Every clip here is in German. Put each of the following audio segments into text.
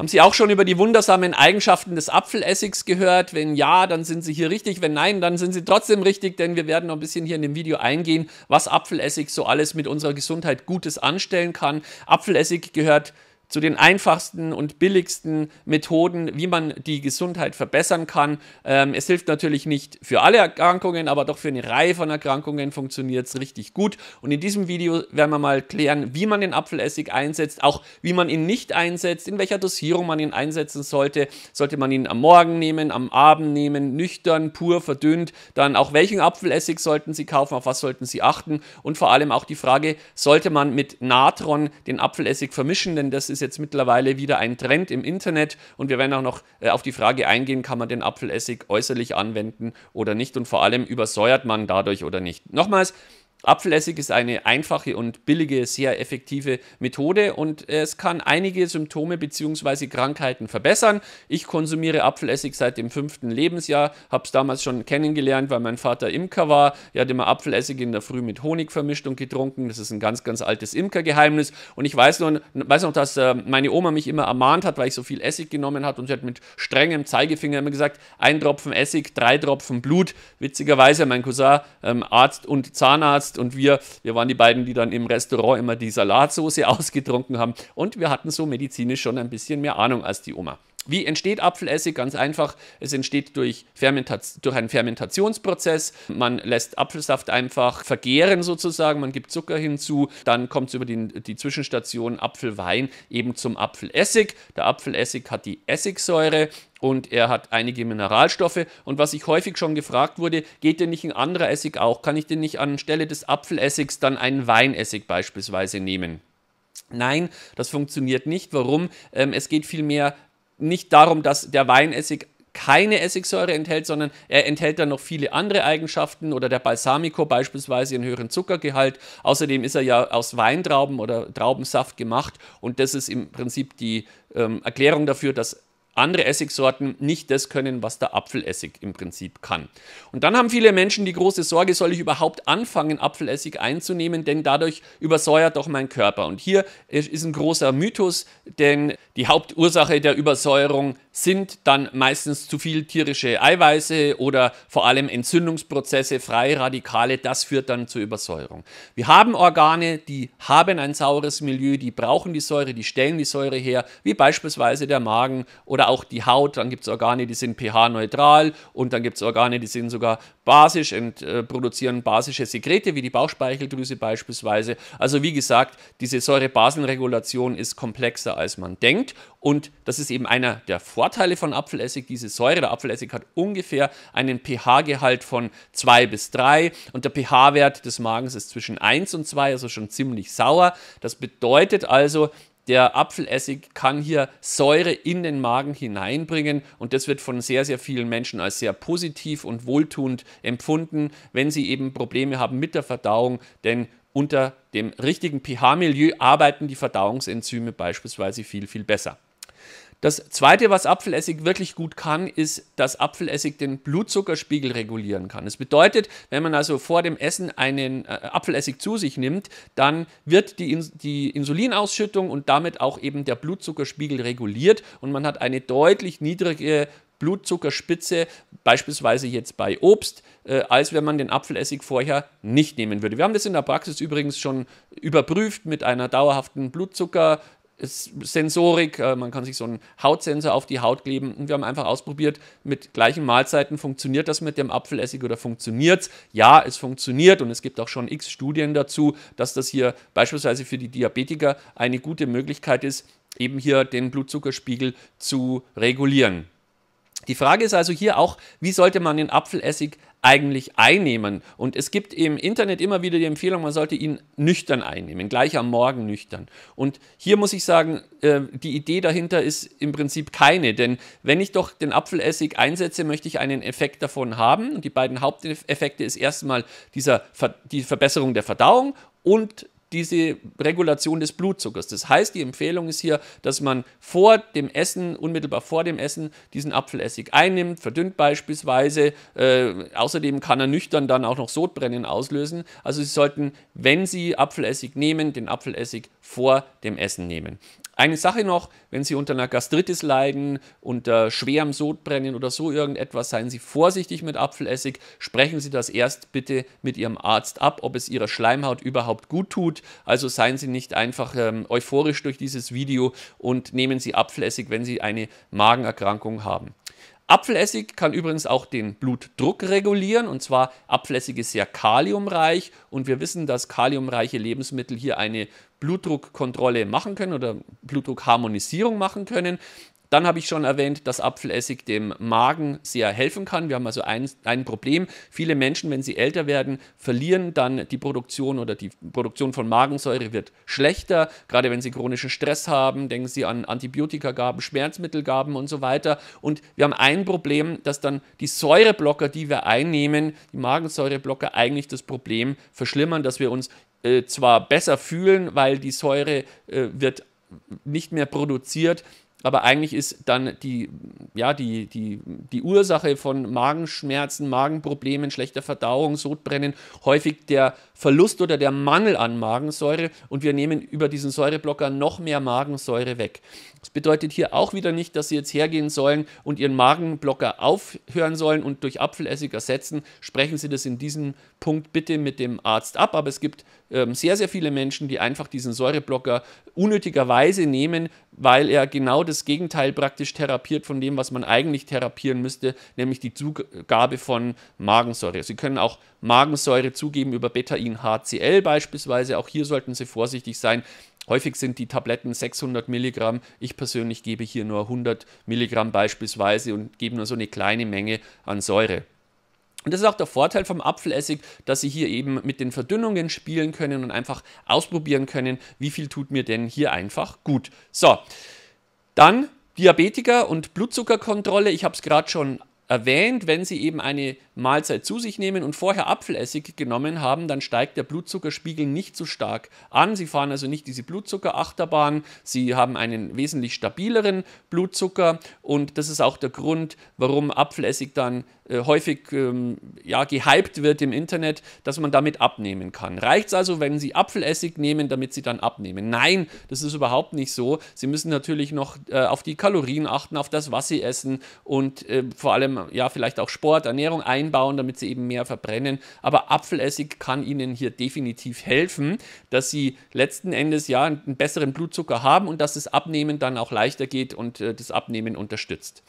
Haben Sie auch schon über die wundersamen Eigenschaften des Apfelessigs gehört? Wenn ja, dann sind Sie hier richtig. Wenn nein, dann sind Sie trotzdem richtig, denn wir werden noch ein bisschen hier in dem Video eingehen, was Apfelessig so alles mit unserer Gesundheit Gutes anstellen kann. Apfelessig gehört zu den einfachsten und billigsten Methoden, wie man die Gesundheit verbessern kann. Ähm, es hilft natürlich nicht für alle Erkrankungen, aber doch für eine Reihe von Erkrankungen funktioniert es richtig gut. Und in diesem Video werden wir mal klären, wie man den Apfelessig einsetzt, auch wie man ihn nicht einsetzt, in welcher Dosierung man ihn einsetzen sollte. Sollte man ihn am Morgen nehmen, am Abend nehmen, nüchtern, pur, verdünnt, dann auch welchen Apfelessig sollten Sie kaufen, auf was sollten Sie achten und vor allem auch die Frage, sollte man mit Natron den Apfelessig vermischen, denn das ist ist jetzt mittlerweile wieder ein Trend im Internet und wir werden auch noch äh, auf die Frage eingehen, kann man den Apfelessig äußerlich anwenden oder nicht und vor allem übersäuert man dadurch oder nicht. Nochmals, Apfelessig ist eine einfache und billige, sehr effektive Methode und es kann einige Symptome bzw. Krankheiten verbessern. Ich konsumiere Apfelessig seit dem fünften Lebensjahr, habe es damals schon kennengelernt, weil mein Vater Imker war. Er hat immer Apfelessig in der Früh mit Honig vermischt und getrunken. Das ist ein ganz, ganz altes Imkergeheimnis. Und ich weiß noch, weiß noch dass ähm, meine Oma mich immer ermahnt hat, weil ich so viel Essig genommen habe und sie hat mit strengem Zeigefinger immer gesagt, ein Tropfen Essig, drei Tropfen Blut. Witzigerweise, mein Cousin, ähm, Arzt und Zahnarzt, Gast und wir, wir waren die beiden, die dann im Restaurant immer die Salatsoße ausgetrunken haben und wir hatten so medizinisch schon ein bisschen mehr Ahnung als die Oma. Wie entsteht Apfelessig? Ganz einfach, es entsteht durch, Fermentation, durch einen Fermentationsprozess. Man lässt Apfelsaft einfach vergären sozusagen, man gibt Zucker hinzu, dann kommt es über die, die Zwischenstation Apfelwein eben zum Apfelessig. Der Apfelessig hat die Essigsäure und er hat einige Mineralstoffe. Und was ich häufig schon gefragt wurde, geht denn nicht ein anderer Essig auch? Kann ich denn nicht anstelle des Apfelessigs dann einen Weinessig beispielsweise nehmen? Nein, das funktioniert nicht. Warum? Ähm, es geht vielmehr nicht darum, dass der Weinessig keine Essigsäure enthält, sondern er enthält dann noch viele andere Eigenschaften oder der Balsamico beispielsweise einen höheren Zuckergehalt. Außerdem ist er ja aus Weintrauben oder Traubensaft gemacht und das ist im Prinzip die ähm, Erklärung dafür, dass andere Essigsorten nicht das können, was der Apfelessig im Prinzip kann. Und dann haben viele Menschen die große Sorge, soll ich überhaupt anfangen, Apfelessig einzunehmen, denn dadurch übersäuert doch mein Körper. Und hier ist ein großer Mythos, denn die Hauptursache der Übersäuerung sind dann meistens zu viel tierische Eiweiße oder vor allem Entzündungsprozesse, freie Radikale, das führt dann zur Übersäuerung. Wir haben Organe, die haben ein saures Milieu, die brauchen die Säure, die stellen die Säure her, wie beispielsweise der Magen oder auch die Haut. Dann gibt es Organe, die sind pH-neutral und dann gibt es Organe, die sind sogar basisch und äh, produzieren basische Sekrete, wie die Bauchspeicheldrüse beispielsweise. Also wie gesagt, diese säure basen ist komplexer, als man denkt und das ist eben einer der Vorteile Vorteile von Apfelessig, diese Säure. Der Apfelessig hat ungefähr einen pH-Gehalt von 2 bis 3 und der pH-Wert des Magens ist zwischen 1 und 2, also schon ziemlich sauer. Das bedeutet also, der Apfelessig kann hier Säure in den Magen hineinbringen und das wird von sehr, sehr vielen Menschen als sehr positiv und wohltuend empfunden, wenn sie eben Probleme haben mit der Verdauung, denn unter dem richtigen pH-Milieu arbeiten die Verdauungsenzyme beispielsweise viel, viel besser. Das Zweite, was Apfelessig wirklich gut kann, ist, dass Apfelessig den Blutzuckerspiegel regulieren kann. Das bedeutet, wenn man also vor dem Essen einen äh, Apfelessig zu sich nimmt, dann wird die, In die Insulinausschüttung und damit auch eben der Blutzuckerspiegel reguliert und man hat eine deutlich niedrige Blutzuckerspitze, beispielsweise jetzt bei Obst, äh, als wenn man den Apfelessig vorher nicht nehmen würde. Wir haben das in der Praxis übrigens schon überprüft mit einer dauerhaften Blutzucker- Sensorik, äh, man kann sich so einen Hautsensor auf die Haut kleben und wir haben einfach ausprobiert, mit gleichen Mahlzeiten funktioniert das mit dem Apfelessig oder funktioniert es? Ja, es funktioniert und es gibt auch schon x Studien dazu, dass das hier beispielsweise für die Diabetiker eine gute Möglichkeit ist, eben hier den Blutzuckerspiegel zu regulieren. Die Frage ist also hier auch, wie sollte man den Apfelessig eigentlich einnehmen. Und es gibt im Internet immer wieder die Empfehlung, man sollte ihn nüchtern einnehmen, gleich am Morgen nüchtern. Und hier muss ich sagen, äh, die Idee dahinter ist im Prinzip keine, denn wenn ich doch den Apfelessig einsetze, möchte ich einen Effekt davon haben. Und die beiden Haupteffekte ist erstmal dieser, die Verbesserung der Verdauung und diese Regulation des Blutzuckers. Das heißt, die Empfehlung ist hier, dass man vor dem Essen, unmittelbar vor dem Essen, diesen Apfelessig einnimmt, verdünnt beispielsweise. Äh, außerdem kann er nüchtern dann auch noch Sodbrennen auslösen. Also Sie sollten, wenn Sie Apfelessig nehmen, den Apfelessig vor dem Essen nehmen. Eine Sache noch, wenn Sie unter einer Gastritis leiden, unter schwerem Sodbrennen oder so irgendetwas, seien Sie vorsichtig mit Apfelessig. Sprechen Sie das erst bitte mit Ihrem Arzt ab, ob es Ihrer Schleimhaut überhaupt gut tut. Also seien Sie nicht einfach ähm, euphorisch durch dieses Video und nehmen Sie Apfelessig, wenn Sie eine Magenerkrankung haben. Apfelessig kann übrigens auch den Blutdruck regulieren und zwar Apfelessig ist sehr kaliumreich und wir wissen, dass kaliumreiche Lebensmittel hier eine Blutdruckkontrolle machen können oder Blutdruckharmonisierung machen können. Dann habe ich schon erwähnt, dass Apfelessig dem Magen sehr helfen kann. Wir haben also ein, ein Problem. Viele Menschen, wenn sie älter werden, verlieren dann die Produktion oder die Produktion von Magensäure wird schlechter. Gerade wenn sie chronischen Stress haben, denken sie an Antibiotikagaben, Schmerzmittelgaben und so weiter. Und wir haben ein Problem, dass dann die Säureblocker, die wir einnehmen, die Magensäureblocker eigentlich das Problem verschlimmern, dass wir uns äh, zwar besser fühlen, weil die Säure äh, wird nicht mehr produziert, aber eigentlich ist dann die, ja, die, die, die Ursache von Magenschmerzen, Magenproblemen, schlechter Verdauung, Sodbrennen häufig der Verlust oder der Mangel an Magensäure. Und wir nehmen über diesen Säureblocker noch mehr Magensäure weg. Das bedeutet hier auch wieder nicht, dass Sie jetzt hergehen sollen und Ihren Magenblocker aufhören sollen und durch Apfelessig ersetzen. Sprechen Sie das in diesem Punkt bitte mit dem Arzt ab. Aber es gibt ähm, sehr, sehr viele Menschen, die einfach diesen Säureblocker unnötigerweise nehmen, weil er genau das das Gegenteil praktisch therapiert von dem, was man eigentlich therapieren müsste, nämlich die Zugabe von Magensäure. Sie können auch Magensäure zugeben über Betain-HCl beispielsweise. Auch hier sollten Sie vorsichtig sein. Häufig sind die Tabletten 600 Milligramm. Ich persönlich gebe hier nur 100 Milligramm beispielsweise und gebe nur so eine kleine Menge an Säure. Und das ist auch der Vorteil vom Apfelessig, dass Sie hier eben mit den Verdünnungen spielen können und einfach ausprobieren können, wie viel tut mir denn hier einfach gut. So, dann Diabetiker und Blutzuckerkontrolle. Ich habe es gerade schon erwähnt, wenn Sie eben eine Mahlzeit zu sich nehmen und vorher Apfelessig genommen haben, dann steigt der Blutzuckerspiegel nicht so stark an. Sie fahren also nicht diese Blutzuckerachterbahn, sie haben einen wesentlich stabileren Blutzucker und das ist auch der Grund, warum Apfelessig dann äh, häufig ähm, ja, gehypt wird im Internet, dass man damit abnehmen kann. Reicht es also, wenn Sie Apfelessig nehmen, damit Sie dann abnehmen? Nein, das ist überhaupt nicht so. Sie müssen natürlich noch äh, auf die Kalorien achten, auf das, was Sie essen und äh, vor allem ja vielleicht auch Sport, Ernährung ein einbauen, damit sie eben mehr verbrennen. Aber Apfelessig kann ihnen hier definitiv helfen, dass sie letzten Endes ja einen besseren Blutzucker haben und dass das Abnehmen dann auch leichter geht und äh, das Abnehmen unterstützt.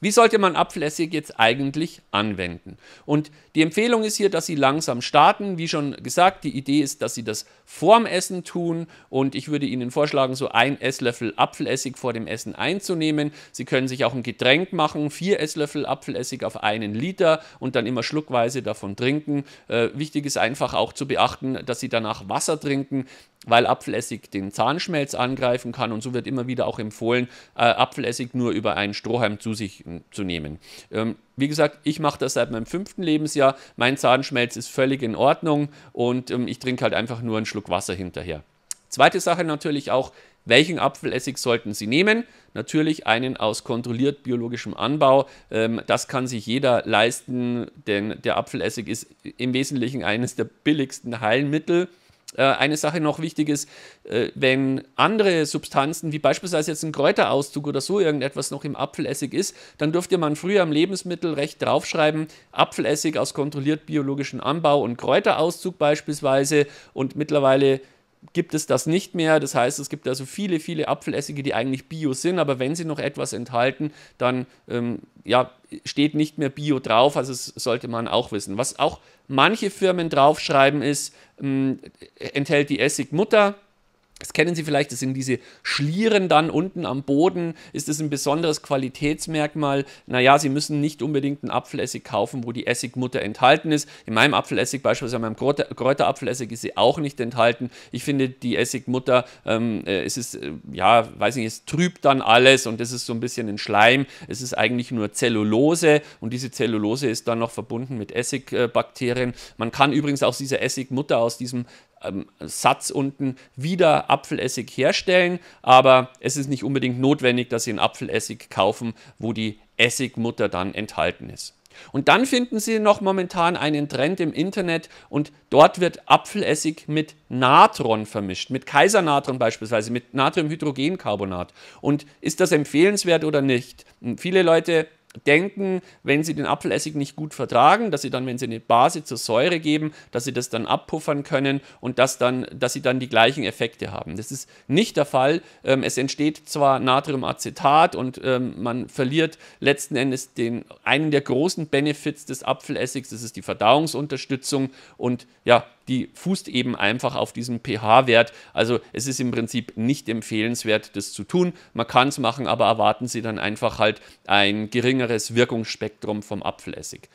Wie sollte man Apfelessig jetzt eigentlich anwenden? Und die Empfehlung ist hier, dass Sie langsam starten. Wie schon gesagt, die Idee ist, dass Sie das vorm Essen tun und ich würde Ihnen vorschlagen, so ein Esslöffel Apfelessig vor dem Essen einzunehmen. Sie können sich auch ein Getränk machen, vier Esslöffel Apfelessig auf einen Liter und dann immer schluckweise davon trinken. Äh, wichtig ist einfach auch zu beachten, dass Sie danach Wasser trinken, weil Apfelessig den Zahnschmelz angreifen kann und so wird immer wieder auch empfohlen, äh, Apfelessig nur über einen Strohhalm zu sich äh, zu nehmen. Ähm, wie gesagt, ich mache das seit meinem fünften Lebensjahr. Mein Zahnschmelz ist völlig in Ordnung und ähm, ich trinke halt einfach nur einen Schluck Wasser hinterher. Zweite Sache natürlich auch, welchen Apfelessig sollten Sie nehmen? Natürlich einen aus kontrolliert biologischem Anbau. Ähm, das kann sich jeder leisten, denn der Apfelessig ist im Wesentlichen eines der billigsten Heilmittel. Äh, eine Sache noch wichtig ist, äh, wenn andere Substanzen, wie beispielsweise jetzt ein Kräuterauszug oder so irgendetwas noch im Apfelessig ist, dann dürfte man früher am Lebensmittelrecht draufschreiben, Apfelessig aus kontrolliert biologischem Anbau und Kräuterauszug beispielsweise und mittlerweile gibt es das nicht mehr. Das heißt, es gibt also viele, viele Apfelessige, die eigentlich Bio sind, aber wenn sie noch etwas enthalten, dann ähm, ja, steht nicht mehr Bio drauf. Also das sollte man auch wissen. Was auch manche Firmen draufschreiben ist, ähm, enthält die Essigmutter das kennen Sie vielleicht, das sind diese Schlieren dann unten am Boden. Ist das ein besonderes Qualitätsmerkmal? Naja, Sie müssen nicht unbedingt einen Apfelessig kaufen, wo die Essigmutter enthalten ist. In meinem Apfelessig, beispielsweise in meinem Kräuterapfelessig, ist sie auch nicht enthalten. Ich finde, die Essigmutter, ähm, äh, es ist, äh, ja, weiß nicht, es trübt dann alles und das ist so ein bisschen ein Schleim. Es ist eigentlich nur Zellulose und diese Zellulose ist dann noch verbunden mit Essigbakterien. Man kann übrigens aus dieser Essigmutter, aus diesem ähm, Satz unten wieder Apfelessig herstellen, aber es ist nicht unbedingt notwendig, dass Sie einen Apfelessig kaufen, wo die Essigmutter dann enthalten ist. Und dann finden Sie noch momentan einen Trend im Internet und dort wird Apfelessig mit Natron vermischt, mit Kaisernatron beispielsweise, mit Natriumhydrogencarbonat. Und ist das empfehlenswert oder nicht? Viele Leute denken, wenn sie den Apfelessig nicht gut vertragen, dass sie dann, wenn sie eine Base zur Säure geben, dass sie das dann abpuffern können und dass, dann, dass sie dann die gleichen Effekte haben. Das ist nicht der Fall. Ähm, es entsteht zwar Natriumacetat und ähm, man verliert letzten Endes den, einen der großen Benefits des Apfelessigs, das ist die Verdauungsunterstützung und ja, die fußt eben einfach auf diesem pH-Wert. Also es ist im Prinzip nicht empfehlenswert, das zu tun. Man kann es machen, aber erwarten Sie dann einfach halt ein geringeres Wirkungsspektrum vom Apfelessig.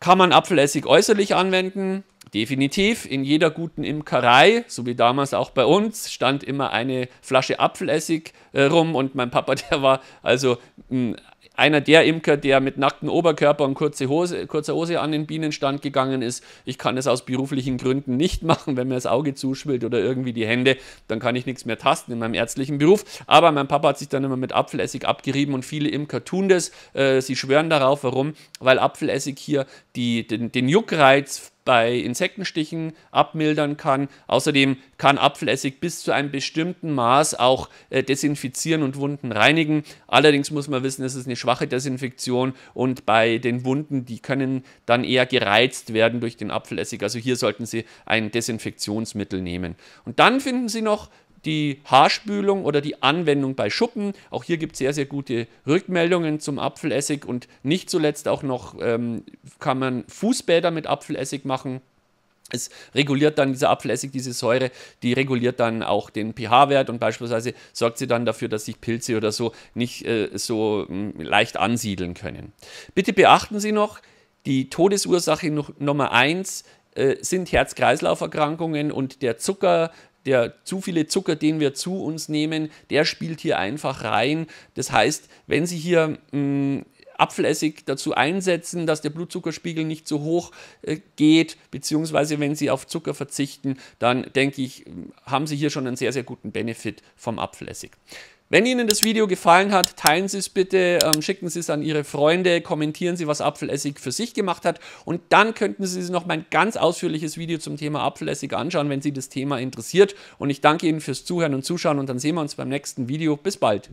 Kann man Apfelessig äußerlich anwenden? Definitiv, in jeder guten Imkerei, so wie damals auch bei uns, stand immer eine Flasche Apfelessig äh, rum und mein Papa, der war also mh, hm, einer der Imker, der mit nacktem Oberkörper und kurze Hose, kurzer Hose an den Bienenstand gegangen ist. Ich kann es aus beruflichen Gründen nicht machen, wenn mir das Auge zuschwillt oder irgendwie die Hände, dann kann ich nichts mehr tasten in meinem ärztlichen Beruf. Aber mein Papa hat sich dann immer mit Apfelessig abgerieben und viele Imker tun das. Äh, sie schwören darauf, warum? Weil Apfelessig hier die, den, den Juckreiz bei Insektenstichen abmildern kann. Außerdem kann Apfelessig bis zu einem bestimmten Maß auch äh, desinfizieren und Wunden reinigen. Allerdings muss man wissen, es ist eine schwache Desinfektion und bei den Wunden, die können dann eher gereizt werden durch den Apfelessig. Also hier sollten Sie ein Desinfektionsmittel nehmen. Und dann finden Sie noch die Haarspülung oder die Anwendung bei Schuppen. Auch hier gibt es sehr, sehr gute Rückmeldungen zum Apfelessig und nicht zuletzt auch noch ähm, kann man Fußbäder mit Apfelessig machen. Es reguliert dann dieser Apfelessig, diese Säure, die reguliert dann auch den pH-Wert und beispielsweise sorgt sie dann dafür, dass sich Pilze oder so nicht äh, so mh, hm, leicht ansiedeln können. Bitte beachten Sie noch, die Todesursache Nummer eins äh, sind Herz-Kreislauf-Erkrankungen und der Zucker der zu viele Zucker, den wir zu uns nehmen, der spielt hier einfach rein. Das heißt, wenn Sie hier mh, mm, Apfelessig dazu einsetzen, dass der Blutzuckerspiegel nicht so hoch äh, geht, beziehungsweise wenn Sie auf Zucker verzichten, dann denke ich, haben Sie hier schon einen sehr, sehr guten Benefit vom Apfelessig. Wenn Ihnen das Video gefallen hat, teilen Sie es bitte, ähm, schicken Sie es an Ihre Freunde, kommentieren Sie, was Apfelessig für sich gemacht hat und dann könnten Sie sich noch mein ganz ausführliches Video zum Thema Apfelessig anschauen, wenn Sie das Thema interessiert. Und ich danke Ihnen fürs Zuhören und Zuschauen und dann sehen wir uns beim nächsten Video. Bis bald.